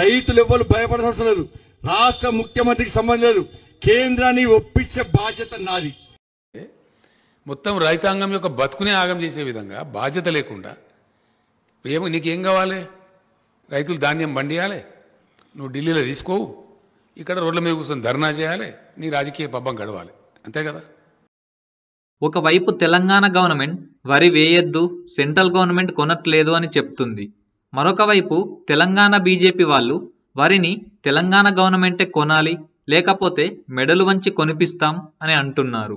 రైతులు ఎవ్వరు భయపడాల్సిన లేదు రాష్ట్ర ముఖ్యమంత్రికి సంబంధం లేదు కేంద్రాన్ని ఒప్పించే బాధ్యత నాది మొత్తం రైతాంగం యొక్క బతుకునే ఆగం చేసే విధంగా బాధ్యత లేకుండా ఏమో నీకేం కావాలి రైతులు ధాన్యం బండియాలి నువ్వు ఢిల్లీలో తీసుకోవు ఇక్కడ రోడ్ల మీద కూర్చొని ధర్నా చేయాలి నీ రాజకీయ పబ్బం గడవాలి అంతే కదా ఒకవైపు తెలంగాణ గవర్నమెంట్ వరి వేయొద్దు సెంట్రల్ గవర్నమెంట్ కొనట్లేదు అని చెప్తుంది మరొకవైపు తెలంగాణ బీజేపీ వాళ్ళు వరిని తెలంగాణ గవర్నమెంటే కొనాలి లేకపోతే మెడలు వంచి కొనిపిస్తాం అని అంటున్నారు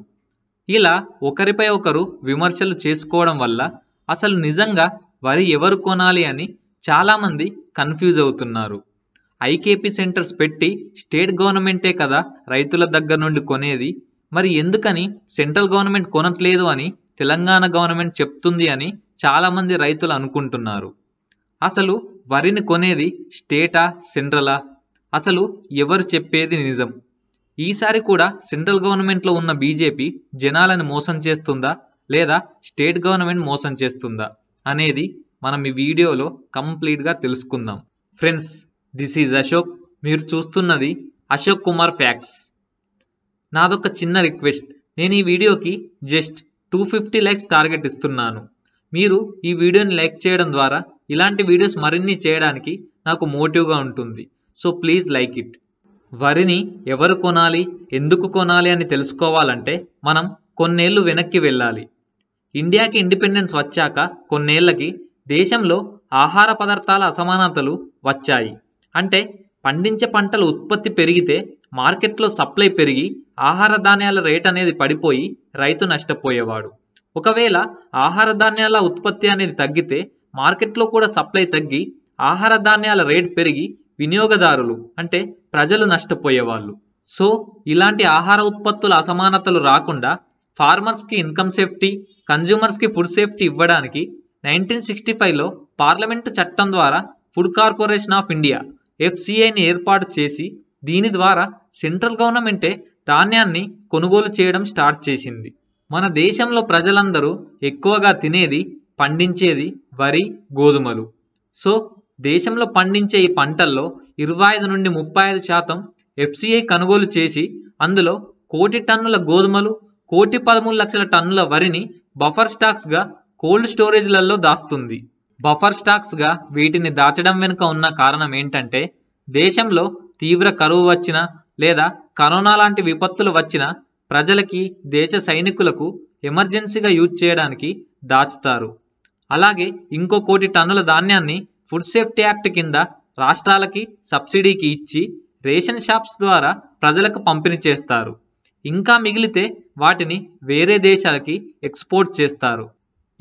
ఇలా ఒకరిపై ఒకరు విమర్శలు చేసుకోవడం వల్ల అసలు నిజంగా వరి ఎవరు కొనాలి అని చాలామంది కన్ఫ్యూజ్ అవుతున్నారు ఐకేపీ సెంటర్స్ పెట్టి స్టేట్ గవర్నమెంటే కదా రైతుల దగ్గర నుండి కొనేది మరి ఎందుకని సెంట్రల్ గవర్నమెంట్ కొనట్లేదు అని తెలంగాణ గవర్నమెంట్ చెప్తుంది అని చాలామంది రైతులు అనుకుంటున్నారు అసలు వరిని కొనేది స్టేటా సెంట్రలా అసలు ఎవరు చెప్పేది నిజం ఈసారి కూడా సెంట్రల్ గవర్నమెంట్లో ఉన్న బీజేపీ జనాలను మోసం చేస్తుందా లేదా స్టేట్ గవర్నమెంట్ మోసం చేస్తుందా అనేది మనం ఈ వీడియోలో కంప్లీట్గా తెలుసుకుందాం ఫ్రెండ్స్ దిస్ ఈజ్ అశోక్ మీరు చూస్తున్నది అశోక్ కుమార్ ఫ్యాక్స్ నాదొక చిన్న రిక్వెస్ట్ నేను ఈ వీడియోకి just two fifty likes target ఇస్తున్నాను మీరు ఈ వీడియోని లైక్ చేయడం ద్వారా ఇలాంటి వీడియోస్ మరిన్ని చేయడానికి నాకు మోటివ్గా ఉంటుంది సో ప్లీజ్ లైక్ ఇట్ వరిని ఎవరు కొనాలి ఎందుకు కొనాలి అని తెలుసుకోవాలంటే మనం కొన్నేళ్ళు వెనక్కి వెళ్ళాలి ఇండియాకి ఇండిపెండెన్స్ వచ్చాక కొన్నేళ్లకి దేశంలో ఆహార పదార్థాల అసమానతలు వచ్చాయి అంటే పండించే పంటల ఉత్పత్తి పెరిగితే మార్కెట్లో సప్లై పెరిగి ఆహార ధాన్యాల రేట్ అనేది పడిపోయి రైతు నష్టపోయేవాడు ఒకవేళ ఆహార ధాన్యాల ఉత్పత్తి అనేది తగ్గితే మార్కెట్లో కూడా సప్లై తగ్గి ఆహార ధాన్యాల రేట్ పెరిగి వినియోగదారులు అంటే ప్రజలు నష్టపోయేవాళ్ళు సో ఇలాంటి ఆహార ఉత్పత్తుల అసమానతలు రాకుండా ఫార్మర్స్కి ఇన్కమ్ సేఫ్టీ కన్జ్యూమర్స్కి ఫుడ్ సేఫ్టీ ఇవ్వడానికి నైన్టీన్ సిక్స్టీ ఫైవ్లో పార్లమెంటు చట్టం ద్వారా ఫుడ్ కార్పొరేషన్ ఆఫ్ ఇండియా ఎఫ్సిఐని ఏర్పాటు చేసి దీని ద్వారా సెంట్రల్ గవర్నమెంటే ధాన్యాన్ని కొనుగోలు చేయడం స్టార్ట్ చేసింది మన దేశంలో ప్రజలందరూ ఎక్కువగా తినేది పండించేది వరి గోధుమలు సో దేశంలో పండించే ఈ పంటల్లో ఇరవై ఐదు నుండి ముప్పై ఐదు శాతం ఎఫ్సిఐ కొనుగోలు చేసి అందులో కోటి టన్నుల గోధుమలు కోటి పదమూడు లక్షల టన్నుల వరిని బఫర్ స్టాక్స్గా కోల్డ్ స్టోరేజ్లలో దాస్తుంది బఫర్ స్టాక్స్గా వీటిని దాచడం వెనుక ఉన్న కారణం ఏంటంటే దేశంలో తీవ్ర కరువు వచ్చిన లేదా కరోనా లాంటి విపత్తులు వచ్చిన ప్రజలకి దేశ సైనికులకు ఎమర్జెన్సీగా యూజ్ చేయడానికి దాచుతారు అలాగే ఇంకో కోటి టన్నుల ధాన్యాన్ని ఫుడ్ సేఫ్టీ యాక్ట్ కింద రాష్ట్రాలకి సబ్సిడీకి ఇచ్చి రేషన్ షాప్స్ ద్వారా ప్రజలకు పంపిణీ చేస్తారు ఇంకా మిగిలితే వాటిని వేరే దేశాలకి ఎక్స్పోర్ట్ చేస్తారు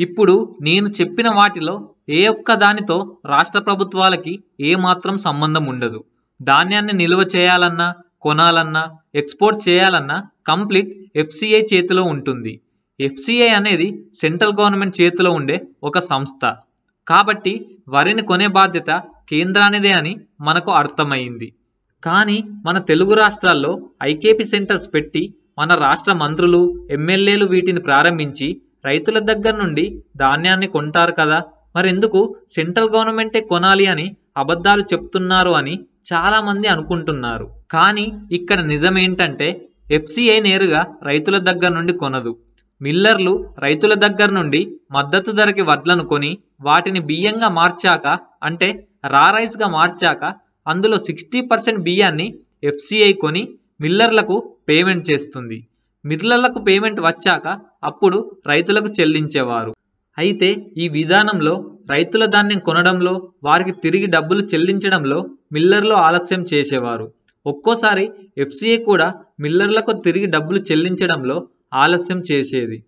ఇప్పుడు నేను చెప్పిన వాటిలో ఏ ఒక్క దానితో రాష్ట్ర ప్రభుత్వాలకి ఏమాత్రం సంబంధం ఉండదు ధాన్యాన్ని నిల్వ చేయాలన్నా కొనాలన్నా ఎక్స్పోర్ట్ చేయాలన్నా కంప్లీట్ ఎఫ్సిఐ చేతిలో ఉంటుంది ఎఫ్సిఐ అనేది సెంట్రల్ గవర్నమెంట్ చేతిలో ఉండే ఒక సంస్థ కాబట్టి వరిని కొనే బాధ్యత కేంద్రానిదే అని మనకు అర్థమైంది కానీ మన తెలుగు రాష్ట్రాల్లో ఐకేపీ సెంటర్స్ పెట్టి మన రాష్ట్ర మంత్రులు ఎమ్మెల్యేలు వీటిని ప్రారంభించి రైతుల దగ్గర నుండి ధాన్యాన్ని కొంటారు కదా మరెందుకు సెంట్రల్ గవర్నమెంటే కొనాలి అని అబద్ధాలు చెప్తున్నారు అని చాలామంది అనుకుంటున్నారు కానీ ఇక్కడ నిజమేంటంటే ఎఫ్సిఐ నేరుగా రైతుల దగ్గర నుండి కొనదు మిల్లర్లు రైతుల దగ్గర నుండి మద్దతు ధరకి వడ్లను కొని వాటిని బియ్యంగా మార్చాక అంటే రా రైస్గా మార్చాక అందులో సిక్స్టీ పర్సెంట్ బియ్యాన్ని ఎఫ్సిఐ కొని మిల్లర్లకు పేమెంట్ చేస్తుంది మిల్లర్లకు పేమెంట్ వచ్చాక అప్పుడు రైతులకు చెల్లించేవారు అయితే ఈ విధానంలో రైతుల ధాన్యం కొనడంలో వారికి తిరిగి డబ్బులు చెల్లించడంలో మిల్లర్లు ఆలస్యం చేసేవారు ఒక్కోసారి ఎఫ్సిఏ కూడా మిల్లర్లకు తిరిగి డబ్బులు చెల్లించడంలో ఆలస్యం చేసేది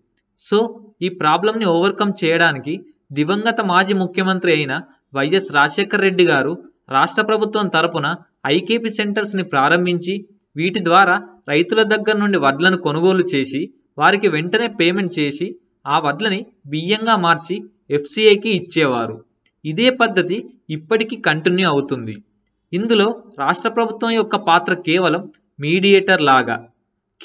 సో ఈ ప్రాబ్లంని ఓవర్కమ్ చేయడానికి దివంగత మాజీ ముఖ్యమంత్రి అయిన వైఎస్ రాజశేఖర రెడ్డి గారు రాష్ట్ర ప్రభుత్వం తరపున ఐకేపి సెంటర్స్ని ప్రారంభించి వీటి ద్వారా రైతుల దగ్గర నుండి వడ్లను కొనుగోలు చేసి వారికి వెంటనే పేమెంట్ చేసి ఆ వడ్లని బియ్యంగా మార్చి ఎఫ్సిఐకి ఇచ్చేవారు ఇదే పద్ధతి ఇప్పటికీ కంటిన్యూ అవుతుంది ఇందులో రాష్ట్ర ప్రభుత్వం యొక్క పాత్ర కేవలం మీడియేటర్ లాగా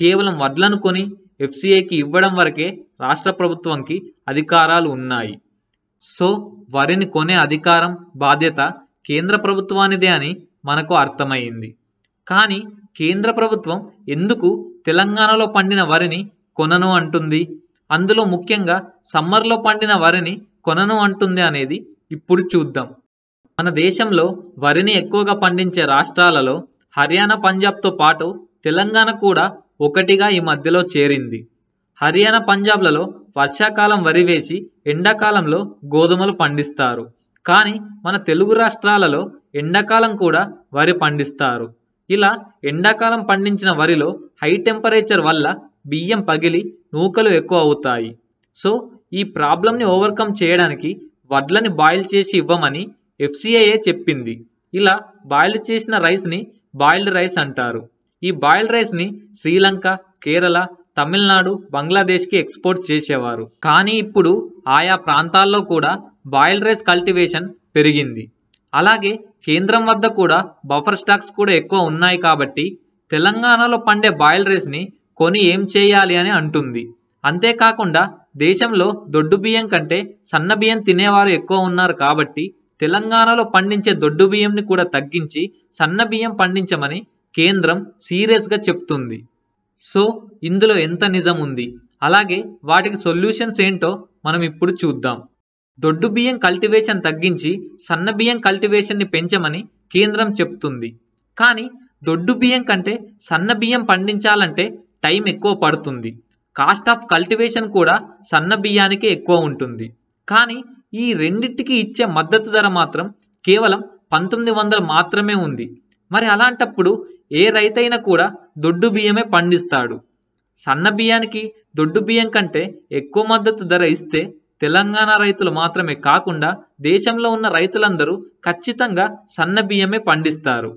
కేవలం వడ్లను కొని ఎఫ్సిఐకి ఇవ్వడం వరకే రాష్ట్ర ప్రభుత్వంకి అధికారాలు ఉన్నాయి సో వరిని కొనే అధికారం బాధ్యత కేంద్ర ప్రభుత్వానిదే అని మనకు అర్థమైంది కానీ కేంద్ర ప్రభుత్వం ఎందుకు తెలంగాణలో పండిన వరిని కొనను అంటుంది అందులో ముఖ్యంగా సమ్మర్లో పండిన వరిని కొనను అంటుంది అనేది ఇప్పుడు చూద్దాం మన దేశంలో వరిని ఎక్కువగా పండించే రాష్ట్రాలలో హర్యానా పంజాబ్తో పాటు తెలంగాణ కూడా ఒకటిగా ఈ మధ్యలో చేరింది హర్యానా పంజాబ్లలో వర్షాకాలం వరి వేసి ఎండాకాలంలో గోధుమలు పండిస్తారు కానీ మన తెలుగు రాష్ట్రాలలో ఎండాకాలం కూడా వరి పండిస్తారు ఇలా ఎండాకాలం పండించిన వరిలో హై టెంపరేచర్ వల్ల బియ్యం పగిలి నూకలు ఎక్కువ అవుతాయి సో ఈ ప్రాబ్లంని ఓవర్కమ్ చేయడానికి వడ్లని బాయిల్ చేసి ఇవ్వమని ఎఫ్సిఐఏ చెప్పింది ఇలా బాయిల్ చేసిన రైస్ని బాయిల్డ్ రైస్ అంటారు ఈ బాయిల్డ్ రైస్ని శ్రీలంక కేరళ తమిళనాడు బంగ్లాదేశ్కి ఎక్స్పోర్ట్ చేసేవారు కానీ ఇప్పుడు ఆయా ప్రాంతాల్లో కూడా బాయిల్డ్ రైస్ కల్టివేషన్ పెరిగింది అలాగే కేంద్రం వద్ద కూడా బఫర్ స్టాక్స్ కూడా ఎక్కువ ఉన్నాయి కాబట్టి తెలంగాణలో పండే బాయిల్డ్ రైస్ని కొని ఏం చేయాలి అని అంటుంది అంతేకాకుండా దేశంలో దొడ్డు బియ్యం కంటే సన్న బియ్యం తినేవారు ఎక్కువ ఉన్నారు కాబట్టి తెలంగాణలో పండించే దొడ్డు బియ్యంని కూడా తగ్గించి సన్న బియ్యం పండించమని కేంద్రం సీరియస్గా చెప్తుంది సో ఇందులో ఎంత నిజం ఉంది అలాగే వాటికి సొల్యూషన్స్ ఏంటో మనం ఇప్పుడు చూద్దాం దొడ్డు బియ్యం కల్టివేషన్ తగ్గించి సన్న బియ్యం కల్టివేషన్ని పెంచమని కేంద్రం చెప్తుంది కానీ దొడ్డు బియ్యం కంటే సన్న బియ్యం పండించాలంటే టైం ఎక్కువ పడుతుంది కాస్ట్ ఆఫ్ కల్టివేషన్ కూడా సన్న బియ్యానికే ఎక్కువ ఉంటుంది కానీ ఈ రెండింటికి ఇచ్చే మద్దతు ధర మాత్రం కేవలం పంతొమ్మిది వందలు మాత్రమే ఉంది మరి అలాంటప్పుడు ఏ రైతైనా కూడా దొడ్డు బియ్యమే పండిస్తాడు సన్న బియ్యానికి దొడ్డు బియ్యం కంటే ఎక్కువ మద్దతు ధర ఇస్తే తెలంగాణ రైతులు మాత్రమే కాకుండా దేశంలో ఉన్న రైతులందరూ ఖచ్చితంగా సన్న బియ్యమే పండిస్తారు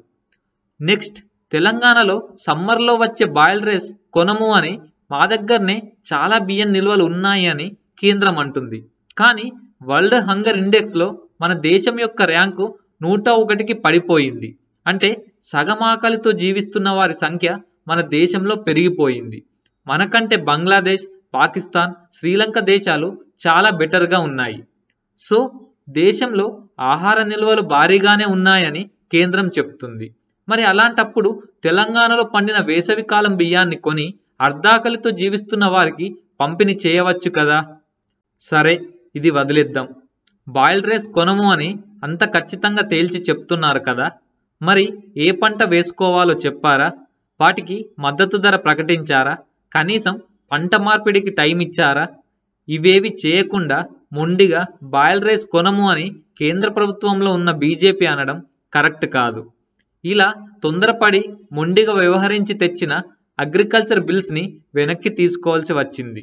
నెక్స్ట్ తెలంగాణలో సమ్మర్లో వచ్చే బాయిల్ రైస్ కొనము అని మా దగ్గరనే చాలా బియ్యం నిల్వలు ఉన్నాయి అని కేంద్రం అంటుంది కానీ వరల్డ్ హంగర్ ఇండెక్స్లో మన దేశం యొక్క ర్యాంకు నూట ఒకటికి పడిపోయింది అంటే సగమాకలితో జీవిస్తున్న వారి సంఖ్య మన దేశంలో పెరిగిపోయింది మనకంటే బంగ్లాదేశ్ పాకిస్తాన్ శ్రీలంక దేశాలు చాలా బెటర్గా ఉన్నాయి సో దేశంలో ఆహార నిల్వలు భారీగానే ఉన్నాయని కేంద్రం చెప్తుంది మరి అలాంటప్పుడు తెలంగాణలో పండిన వేసవికాలం బియ్యాన్ని కొని అర్ధాకలితో జీవిస్తున్న వారికి పంపిణీ చేయవచ్చు కదా సరే ఇది వదిలేద్దాం బాయిల్డ్ రైస్ కొనము అని అంత ఖచ్చితంగా తేల్చి చెప్తున్నారు కదా మరి ఏ పంట వేసుకోవాలో చెప్పారా వాటికి మద్దతు ధర ప్రకటించారా కనీసం పంట మార్పిడికి టైం ఇచ్చారా ఇవేవి చేయకుండా మొండిగా బాయిల్ రైస్ కొనము అని కేంద్ర ప్రభుత్వంలో ఉన్న బీజేపీ అనడం కరెక్ట్ కాదు ఇలా తొందరపడి మొండిగా వ్యవహరించి తెచ్చిన అగ్రికల్చర్ బిల్స్ని వెనక్కి తీసుకోవాల్సి వచ్చింది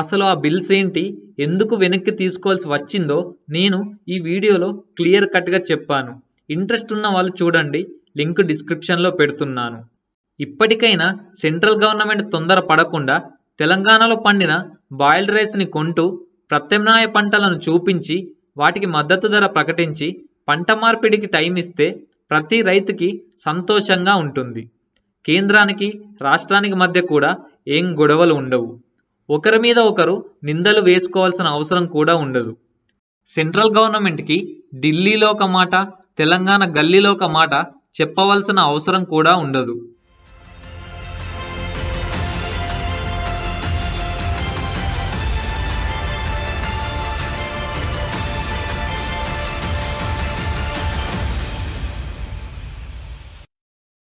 అసలు ఆ బిల్స్ ఏంటి ఎందుకు వెనక్కి తీసుకోవాల్సి వచ్చిందో నేను ఈ వీడియోలో క్లియర్ కట్గా చెప్పాను ఇంట్రెస్ట్ ఉన్న వాళ్ళు చూడండి లింక్ డిస్క్రిప్షన్లో పెడుతున్నాను ఇప్పటికైనా సెంట్రల్ గవర్నమెంట్ తొందర పడకుండా తెలంగాణలో పండిన బాయిల్డ్ రైస్ని కొంటూ ప్రత్యామ్నాయ పంటలను చూపించి వాటికి మద్దతు ధర ప్రకటించి పంట మార్పిడికి టైం ఇస్తే ప్రతి రైతుకి సంతోషంగా ఉంటుంది కేంద్రానికి రాష్ట్రానికి మధ్య కూడా ఏం గొడవలు ఉండవు ఒకరి మీద ఒకరు నిందలు వేసుకోవాల్సిన అవసరం కూడా ఉండదు సెంట్రల్ గవర్నమెంట్కి ఢిల్లీలో ఒక మాట తెలంగాణ గల్లీలో ఒక మాట చెప్పవలసిన అవసరం కూడా ఉండదు